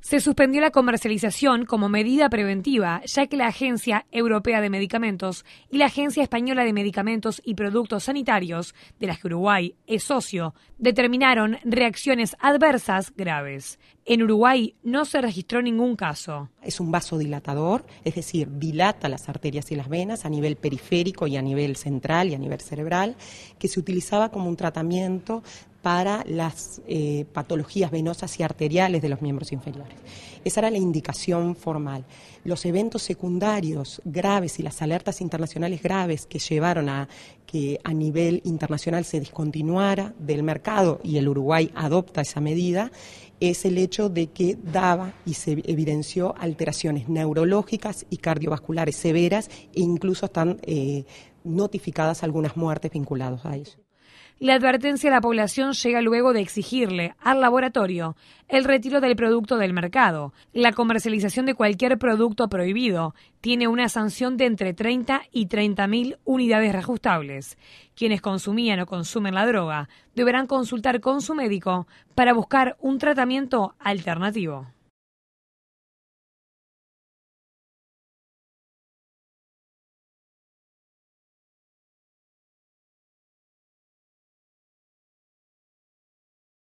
Se suspendió la comercialización como medida preventiva, ya que la Agencia Europea de Medicamentos y la Agencia Española de Medicamentos y Productos Sanitarios, de las que Uruguay es socio, determinaron reacciones adversas graves. En Uruguay no se registró ningún caso. Es un vasodilatador, es decir, dilata las arterias y las venas a nivel periférico y a nivel central y a nivel cerebral, que se utilizaba como un tratamiento para las eh, patologías venosas y arteriales de los miembros inferiores. Esa era la indicación formal. Los eventos secundarios graves y las alertas internacionales graves que llevaron a que a nivel internacional se descontinuara del mercado y el Uruguay adopta esa medida es el hecho de que daba y se evidenció alteraciones neurológicas y cardiovasculares severas e incluso están eh, notificadas algunas muertes vinculadas a ello. La advertencia a la población llega luego de exigirle al laboratorio el retiro del producto del mercado. La comercialización de cualquier producto prohibido tiene una sanción de entre 30 y 30 mil unidades reajustables. Quienes consumían o consumen la droga deberán consultar con su médico para buscar un tratamiento alternativo.